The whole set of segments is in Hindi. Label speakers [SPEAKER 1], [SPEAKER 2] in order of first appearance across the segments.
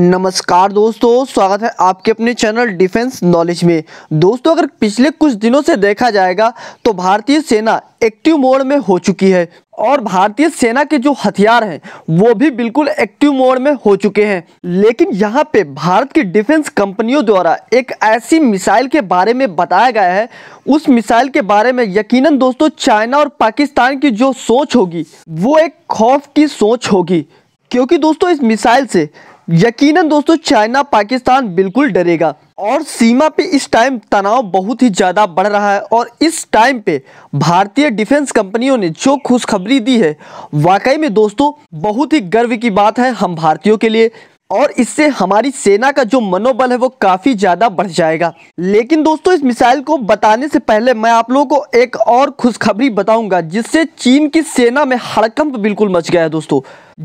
[SPEAKER 1] नमस्कार दोस्तों स्वागत है आपके अपने चैनल डिफेंस नॉलेज में दोस्तों अगर पिछले कुछ दिनों से देखा जाएगा तो भारतीय सेना एक्टिव मोड में हो चुकी है और भारतीय सेना के जो हथियार हैं वो भी बिल्कुल एक्टिव मोड में हो चुके हैं लेकिन यहाँ पे भारत की डिफेंस कंपनियों द्वारा एक ऐसी मिसाइल के बारे में बताया गया है उस मिसाइल के बारे में यकीनन दोस्तों चाइना और पाकिस्तान की जो सोच होगी वो एक खौफ की सोच होगी क्योंकि दोस्तों इस मिसाइल से यकीनन दोस्तों चाइना पाकिस्तान बिल्कुल डरेगा और सीमा पे इस टाइम तनाव बहुत ही ज़्यादा बढ़ रहा है और इस टाइम पे भारतीय डिफेंस कंपनियों ने जो खुशखबरी दी है वाकई में दोस्तों बहुत ही गर्व की बात है हम भारतीयों के लिए और इससे हमारी सेना का जो मनोबल है वो काफ़ी ज़्यादा बढ़ जाएगा लेकिन दोस्तों इस मिसाइल को बताने से पहले मैं आप लोगों को एक और खुशखबरी बताऊंगा जिससे चीन की सेना में हड़कंप बिल्कुल मच गया है दोस्तों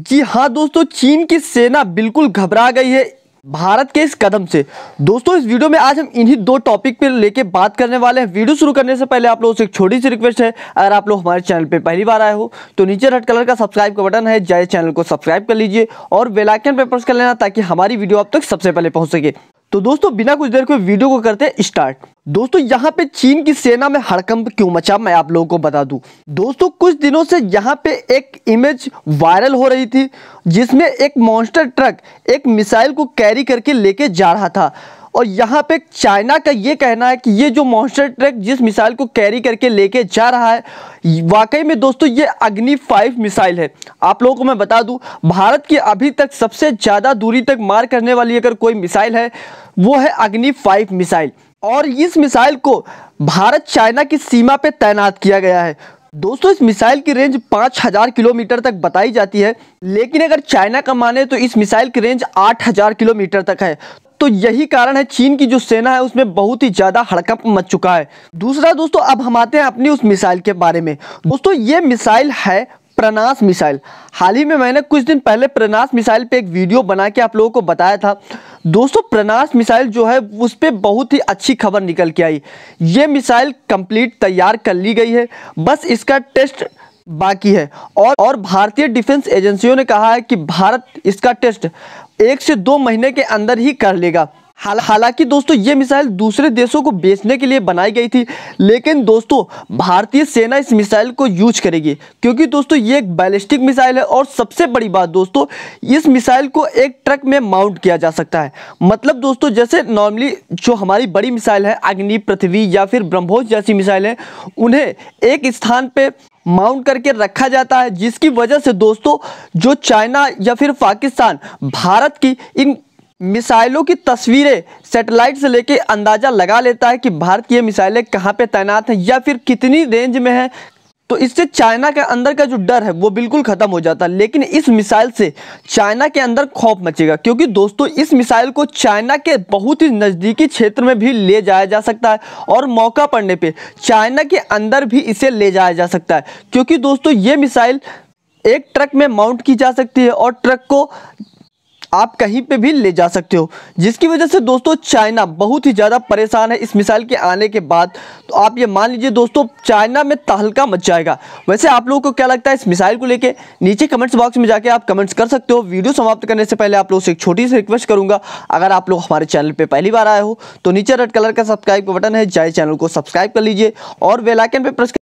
[SPEAKER 1] जी हाँ दोस्तों चीन की सेना बिल्कुल घबरा गई है भारत के इस कदम से दोस्तों इस वीडियो में आज हम इन्हीं दो टॉपिक पर लेके बात करने वाले हैं वीडियो शुरू करने से पहले आप लोगों से एक छोटी सी रिक्वेस्ट है अगर आप लोग हमारे चैनल पे पहली बार आए हो तो नीचे रेड कलर का सब्सक्राइब का बटन है जाए चैनल को सब्सक्राइब कर लीजिए और बेलाइकन पर प्रेस कर लेना ताकि हमारी वीडियो आप तक सबसे पहले पहुँच सके तो दोस्तों बिना कुछ देर के वीडियो को करते स्टार्ट दोस्तों यहाँ पे चीन की सेना में हड़कंप क्यों मचा मैं आप लोगों को बता दूं दोस्तों कुछ दिनों से यहाँ पे एक इमेज वायरल हो रही थी जिसमें एक मॉन्स्टर ट्रक एक मिसाइल को कैरी करके लेके जा रहा था और यहाँ पे चाइना का ये कहना है कि ये जो मॉन्स्टर ट्रक जिस मिसाइल को कैरी करके लेके जा रहा है वाकई में दोस्तों ये अग्नि फाइव मिसाइल है आप लोगों को मैं बता दूं भारत की अभी तक सबसे ज़्यादा दूरी तक मार करने वाली अगर कोई मिसाइल है वो है अग्नि फाइव मिसाइल और इस मिसाइल को भारत चाइना की सीमा पर तैनात किया गया है दोस्तों इस मिसाइल की रेंज 5000 किलोमीटर तक बताई जाती है लेकिन अगर चाइना का माने तो इस मिसाइल की रेंज 8000 किलोमीटर तक है तो यही कारण है चीन की जो सेना है उसमें बहुत ही ज़्यादा हड़कंप मच चुका है दूसरा दोस्तों अब हम आते हैं अपनी उस मिसाइल के बारे में दोस्तों ये मिसाइल है प्रनास मिसाइल हाल ही में मैंने कुछ दिन पहले प्रनास मिसाइल पे एक वीडियो बना के आप लोगों को बताया था दोस्तों प्रनास मिसाइल जो है उस पर बहुत ही अच्छी खबर निकल के आई ये मिसाइल कंप्लीट तैयार कर ली गई है बस इसका टेस्ट बाकी है और और भारतीय डिफेंस एजेंसियों ने कहा है कि भारत इसका टेस्ट एक से दो महीने के अंदर ही कर लेगा हालांकि दोस्तों ये मिसाइल दूसरे देशों को बेचने के लिए बनाई गई थी लेकिन दोस्तों भारतीय सेना इस मिसाइल को यूज करेगी क्योंकि दोस्तों ये एक बैलिस्टिक मिसाइल है और सबसे बड़ी बात दोस्तों इस मिसाइल को एक ट्रक में माउंट किया जा सकता है मतलब दोस्तों जैसे नॉर्मली जो हमारी बड़ी मिसाइल है अग्नि पृथ्वी या फिर ब्रह्मोस जैसी मिसाइल है उन्हें एक स्थान पर माउंट करके रखा जाता है जिसकी वजह से दोस्तों जो चाइना या फिर पाकिस्तान भारत की इन मिसाइलों की तस्वीरें सेटेलाइट से लेकर अंदाज़ा लगा लेता है कि भारत की ये मिसाइलें कहाँ पे तैनात हैं या फिर कितनी रेंज में है तो इससे चाइना के अंदर का जो डर है वो बिल्कुल ख़त्म हो जाता है लेकिन इस मिसाइल से चाइना के अंदर खौफ मचेगा क्योंकि दोस्तों इस मिसाइल को चाइना के बहुत ही नज़दीकी क्षेत्र में भी ले जाया जा सकता है और मौका पड़ने पे चाइना के अंदर भी इसे ले जाया जा सकता है क्योंकि दोस्तों ये मिसाइल एक ट्रक में माउंट की जा सकती है और ट्रक को आप कहीं पे भी ले जा सकते हो जिसकी वजह से दोस्तों चाइना बहुत ही ज़्यादा परेशान है इस मिसाइल के आने के बाद तो आप ये मान लीजिए दोस्तों चाइना में तहलका मच जाएगा वैसे आप लोगों को क्या लगता है इस मिसाइल को लेके नीचे कमेंट्स बॉक्स में जाके आप कमेंट्स कर सकते हो वीडियो समाप्त करने से पहले आप लोग से एक छोटी सी रिक्वेस्ट करूँगा अगर आप लोग हमारे चैनल पर पहली बार आए हो तो नीचे रेड कलर का सब्सक्राइब का बटन है जाए चैनल को सब्सक्राइब कर लीजिए और वेलाइकन पर प्रेस